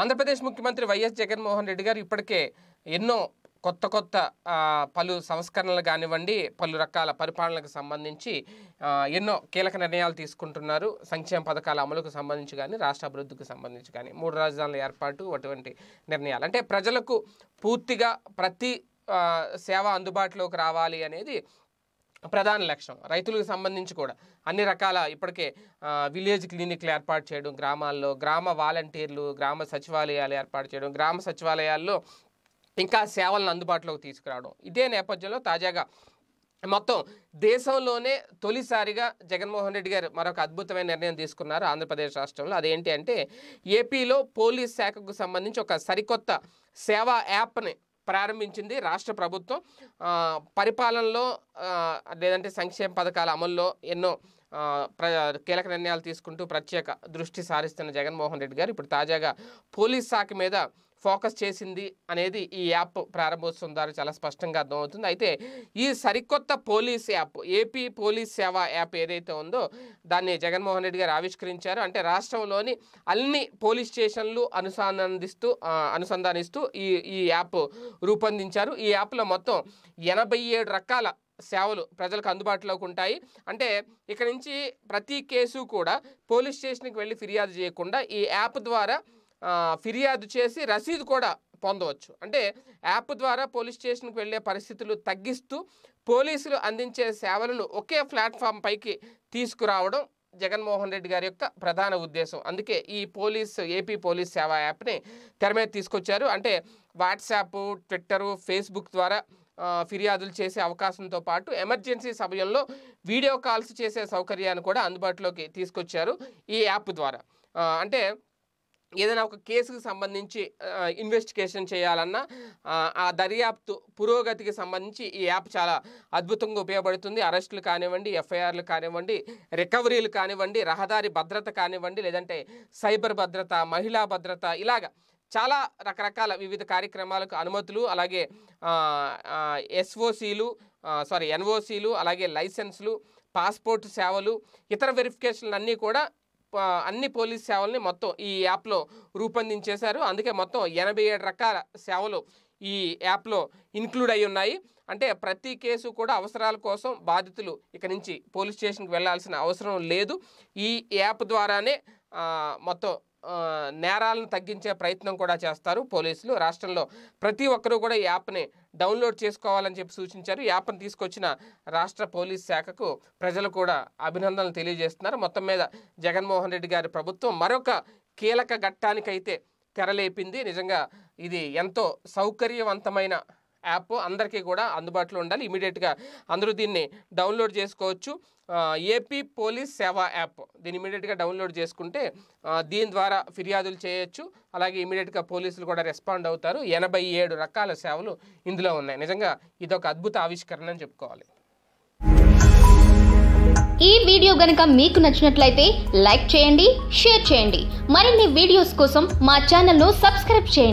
ఆంధ్రప్రదేశ్ ముఖ్యమంత్రి వైఎస్ జగన్మోహన్ రెడ్డి గారు ఇప్పటికే ఎన్నో కొత్త కొత్త పలు సంస్కరణలు కానివ్వండి పలు రకాల పరిపాలనకు సంబంధించి ఎన్నో కీలక నిర్ణయాలు తీసుకుంటున్నారు సంక్షేమ పథకాల అమలుకు సంబంధించి కానీ రాష్ట్ర అభివృద్ధికి సంబంధించి కానీ మూడు రాజధానుల ఏర్పాటు అటువంటి నిర్ణయాలు అంటే ప్రజలకు పూర్తిగా ప్రతి సేవ అందుబాటులోకి రావాలి అనేది ప్రధాన లక్ష్యం రైతులకు సంబంధించి కూడా అన్ని రకాల ఇప్పటికే విలేజ్ క్లినిక్లు ఏర్పాటు చేయడం గ్రామాల్లో గ్రామ వాలంటీర్లు గ్రామ సచివాలయాలు ఏర్పాటు చేయడం గ్రామ సచివాలయాల్లో ఇంకా సేవలను అందుబాటులోకి తీసుకురావడం ఇదే నేపథ్యంలో తాజాగా మొత్తం దేశంలోనే తొలిసారిగా జగన్మోహన్ రెడ్డి గారు మరొక అద్భుతమైన నిర్ణయం తీసుకున్నారు ఆంధ్రప్రదేశ్ రాష్ట్రంలో అదేంటి అంటే ఏపీలో పోలీస్ శాఖకు సంబంధించి ఒక సరికొత్త సేవా యాప్ని ప్రారంభించింది రాష్ట్ర ప్రభుత్వం పరిపాలనలో లేదంటే సంక్షేమ పథకాల అమల్లో ఎన్నో ప్ర కీలక నిర్ణయాలు తీసుకుంటూ ప్రత్యేక దృష్టి సారిస్తున్న జగన్మోహన్ రెడ్డి గారు ఇప్పుడు తాజాగా పోలీస్ శాఖ మీద ఫోకస్ చేసింది అనేది ఈ యాప్ ప్రారంభోత్సవం ద్వారా చాలా స్పష్టంగా అర్థమవుతుంది అయితే ఈ సరికొత్త police app AP police Seva app ఏదైతే ఉందో దాన్ని జగన్మోహన్ రెడ్డి గారు ఆవిష్కరించారు అంటే రాష్ట్రంలోని అన్ని పోలీస్ స్టేషన్లు అనుసంధానిస్తూ అనుసంధానిస్తూ ఈ ఈ యాప్ రూపొందించారు ఈ యాప్లో మొత్తం ఎనభై ఏడు రకాల సేవలు ప్రజలకు అందుబాటులోకి ఉంటాయి అంటే ఇక్కడ నుంచి ప్రతి కేసు కూడా పోలీస్ స్టేషన్కి వెళ్ళి ఫిర్యాదు చేయకుండా ఈ యాప్ ద్వారా ఫిర్యాదు చేసి రసీదు కూడా పొందవచ్చు అంటే యాప్ ద్వారా పోలీస్ స్టేషన్కి వెళ్ళే పరిస్థితులు తగ్గిస్తూ పోలీసులు అందించే సేవలను ఒకే ప్లాట్ఫామ్ పైకి తీసుకురావడం జగన్మోహన్ రెడ్డి గారి యొక్క ప్రధాన ఉద్దేశం అందుకే ఈ పోలీస్ ఏపీ పోలీస్ సేవా యాప్ని తెర మీద తీసుకొచ్చారు అంటే వాట్సాప్ ట్విట్టరు ఫేస్బుక్ ద్వారా ఫిర్యాదులు చేసే అవకాశంతో పాటు ఎమర్జెన్సీ సమయంలో వీడియో కాల్స్ చేసే సౌకర్యాన్ని కూడా అందుబాటులోకి తీసుకొచ్చారు ఈ యాప్ ద్వారా అంటే ఏదైనా ఒక కేసుకు సంబంధించి ఇన్వెస్టిగేషన్ చేయాలన్నా ఆ దర్యాప్తు పురోగతికి సంబంధించి ఈ యాప్ చాలా అద్భుతంగా ఉపయోగపడుతుంది అరెస్టులు కానివ్వండి ఎఫ్ఐఆర్లు కానివ్వండి రికవరీలు కానివ్వండి రహదారి భద్రత కానివ్వండి లేదంటే సైబర్ భద్రత మహిళా భద్రత ఇలాగ చాలా రకరకాల వివిధ కార్యక్రమాలకు అనుమతులు అలాగే ఎస్ఓసీలు సారీ ఎన్ఓసీలు అలాగే లైసెన్స్లు పాస్పోర్ట్ సేవలు ఇతర వెరిఫికేషన్లు అన్నీ కూడా అన్ని పోలీస్ సేవల్ని మొత్తం ఈ యాప్లో రూపొందించేశారు అందుకే మొత్తం ఎనభై ఏడు రకాల సేవలు ఈ యాప్లో ఇన్క్లూడ్ అయి ఉన్నాయి అంటే ప్రతి కేసు కూడా అవసరాల కోసం బాధితులు ఇక నుంచి పోలీస్ స్టేషన్కి వెళ్లాల్సిన అవసరం లేదు ఈ యాప్ ద్వారానే మొత్తం నేరాలను తగ్గించే ప్రయత్నం కూడా చేస్తారు పోలీసులు రాష్ట్రంలో ప్రతి ఒక్కరూ కూడా యాప్ని డౌన్లోడ్ చేసుకోవాలని చెప్పి సూచించారు యాప్ను తీసుకొచ్చిన రాష్ట్ర పోలీస్ శాఖకు ప్రజలు కూడా అభినందనలు తెలియజేస్తున్నారు మొత్తం మీద జగన్మోహన్ రెడ్డి గారి ప్రభుత్వం మరొక కీలక ఘట్టానికైతే తెరలేపింది నిజంగా ఇది ఎంతో సౌకర్యవంతమైన యాప్ అందరికీ కూడా అందుబాటులో ఉండాలి ఇమీడియట్గా అందరూ దీన్ని డౌన్లోడ్ చేసుకోవచ్చు ఏపీ పోలీస్ సేవా యాప్ దీన్ని ఇమీడియట్గా డౌన్లోడ్ చేసుకుంటే దీని ద్వారా ఫిర్యాదులు చేయొచ్చు అలాగే ఇమీడియట్గా పోలీసులు కూడా రెస్పాండ్ అవుతారు ఎనభై ఏడు రకాల సేవలు ఇందులో ఉన్నాయి నిజంగా ఇది ఒక అద్భుత ఆవిష్కరణ అని చెప్పుకోవాలి ఈ వీడియో గనుక మీకు నచ్చినట్లయితే లైక్ చేయండి షేర్ చేయండి మరిన్ని వీడియోస్ కోసం మా ఛానల్ను సబ్స్క్రైబ్ చేయండి